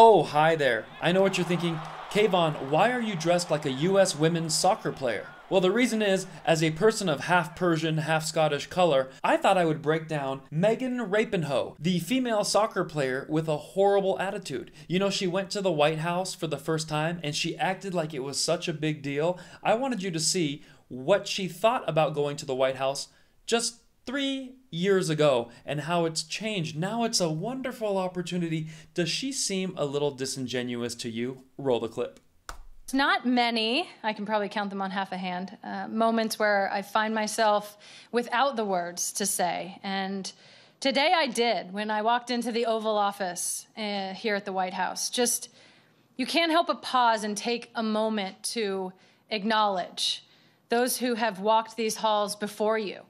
Oh, hi there. I know what you're thinking. Kayvon, why are you dressed like a U.S. women's soccer player? Well, the reason is, as a person of half Persian, half Scottish color, I thought I would break down Megan Rapinoe, the female soccer player with a horrible attitude. You know, she went to the White House for the first time and she acted like it was such a big deal. I wanted you to see what she thought about going to the White House just three years ago and how it's changed. Now it's a wonderful opportunity. Does she seem a little disingenuous to you? Roll the clip. It's not many, I can probably count them on half a hand, uh, moments where I find myself without the words to say. And today I did when I walked into the Oval Office uh, here at the White House. Just, you can't help but pause and take a moment to acknowledge those who have walked these halls before you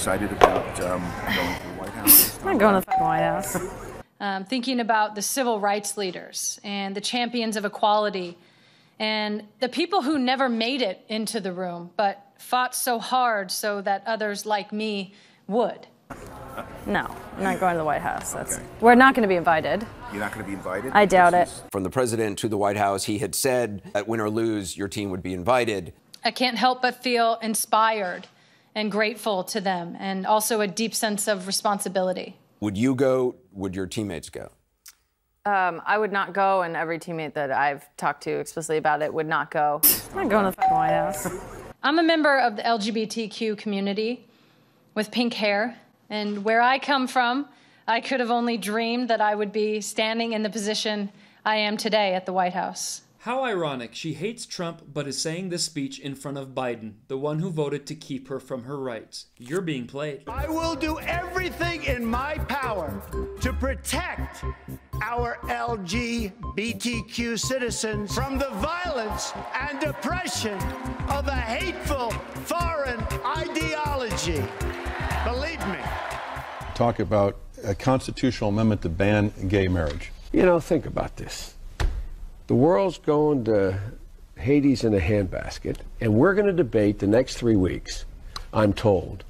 excited about um, going to the White House. I'm not going to the White House. um, thinking about the civil rights leaders and the champions of equality and the people who never made it into the room but fought so hard so that others like me would. No, I'm not going to the White House. Okay. We're not going to be invited. You're not going to be invited? I doubt it. From the president to the White House, he had said that win or lose, your team would be invited. I can't help but feel inspired and grateful to them, and also a deep sense of responsibility. Would you go? Would your teammates go? Um, I would not go, and every teammate that I've talked to explicitly about it would not go. I'm not going to the White House. I'm a member of the LGBTQ community with pink hair, and where I come from, I could have only dreamed that I would be standing in the position I am today at the White House. How ironic. She hates Trump, but is saying this speech in front of Biden, the one who voted to keep her from her rights. You're being played. I will do everything in my power to protect our LGBTQ citizens from the violence and oppression of a hateful foreign ideology. Believe me. Talk about a constitutional amendment to ban gay marriage. You know, think about this. The world's going to Hades in a handbasket, and we're going to debate the next three weeks, I'm told,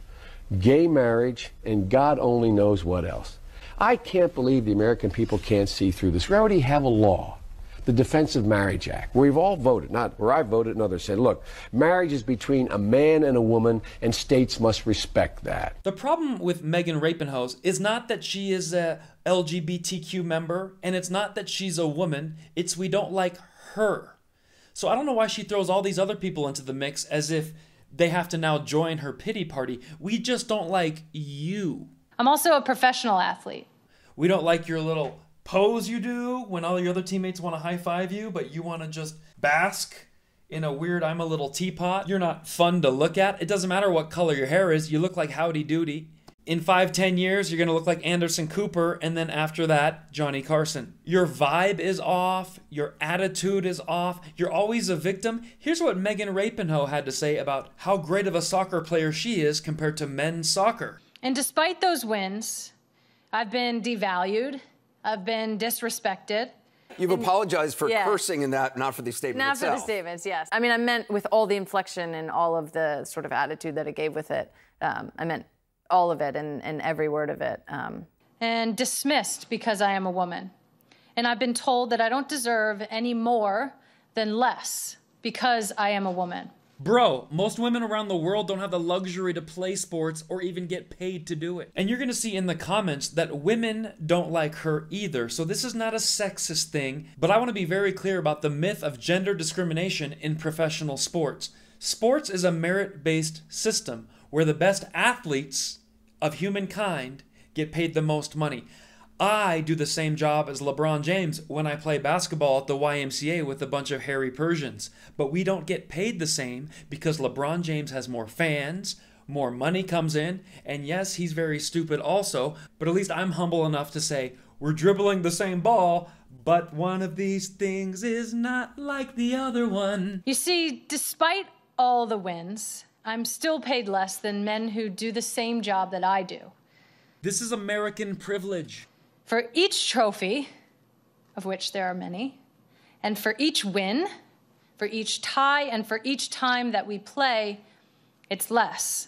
gay marriage and God only knows what else. I can't believe the American people can't see through this. We already have a law the Defense of Marriage Act, where we've all voted, not where I voted and others said, look, marriage is between a man and a woman, and states must respect that. The problem with Megan Rapinoe is not that she is a LGBTQ member, and it's not that she's a woman, it's we don't like her. So I don't know why she throws all these other people into the mix as if they have to now join her pity party. We just don't like you. I'm also a professional athlete. We don't like your little pose you do when all your other teammates want to high five you, but you want to just bask in a weird I'm a little teapot. You're not fun to look at. It doesn't matter what color your hair is, you look like Howdy Doody. In five, ten years, you're gonna look like Anderson Cooper, and then after that, Johnny Carson. Your vibe is off, your attitude is off, you're always a victim. Here's what Megan Rapinoe had to say about how great of a soccer player she is compared to men's soccer. And despite those wins, I've been devalued have been disrespected. You've apologized for yeah. cursing in that, not for the statement. Not itself. for the statements, yes. I mean, I meant with all the inflection and all of the sort of attitude that it gave with it. Um, I meant all of it and, and every word of it. Um, and dismissed because I am a woman. And I've been told that I don't deserve any more than less because I am a woman. Bro, most women around the world don't have the luxury to play sports or even get paid to do it. And you're gonna see in the comments that women don't like her either. So this is not a sexist thing, but I wanna be very clear about the myth of gender discrimination in professional sports. Sports is a merit based system where the best athletes of humankind get paid the most money. I do the same job as LeBron James when I play basketball at the YMCA with a bunch of hairy Persians. But we don't get paid the same because LeBron James has more fans, more money comes in, and yes, he's very stupid also, but at least I'm humble enough to say, we're dribbling the same ball, but one of these things is not like the other one. You see, despite all the wins, I'm still paid less than men who do the same job that I do. This is American privilege. For each trophy, of which there are many, and for each win, for each tie, and for each time that we play, it's less.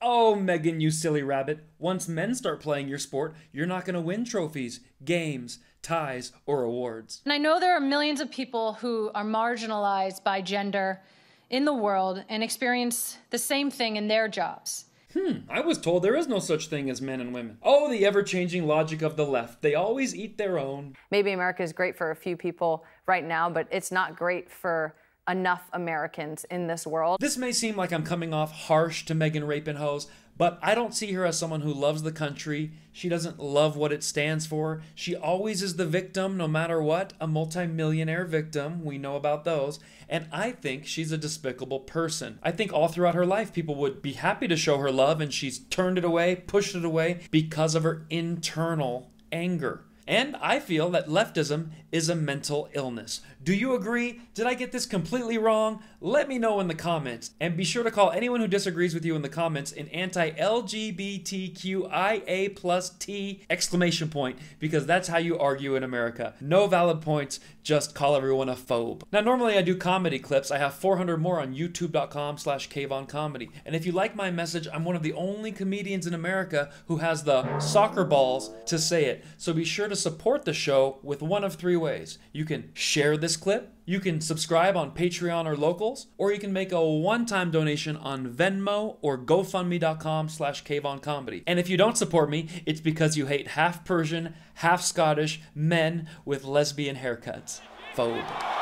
Oh, Megan, you silly rabbit. Once men start playing your sport, you're not going to win trophies, games, ties, or awards. And I know there are millions of people who are marginalized by gender in the world and experience the same thing in their jobs. Hmm, I was told there is no such thing as men and women. Oh, the ever changing logic of the left. They always eat their own. Maybe America is great for a few people right now, but it's not great for enough Americans in this world. This may seem like I'm coming off harsh to Megan Rapinoe's, but I don't see her as someone who loves the country. She doesn't love what it stands for. She always is the victim, no matter what, a multimillionaire victim. We know about those. And I think she's a despicable person. I think all throughout her life, people would be happy to show her love, and she's turned it away, pushed it away because of her internal anger. And I feel that leftism is a mental illness. Do you agree? Did I get this completely wrong? Let me know in the comments. And be sure to call anyone who disagrees with you in the comments an anti-LGBTQIA plus T exclamation point because that's how you argue in America. No valid points, just call everyone a phobe. Now normally I do comedy clips. I have 400 more on youtube.com slash comedy. And if you like my message, I'm one of the only comedians in America who has the soccer balls to say it. So be sure to support the show with one of three ways. You can share this this clip, you can subscribe on Patreon or Locals, or you can make a one-time donation on Venmo or GoFundMe.com slash CaveOnComedy. And if you don't support me, it's because you hate half Persian, half Scottish men with lesbian haircuts. Phobe.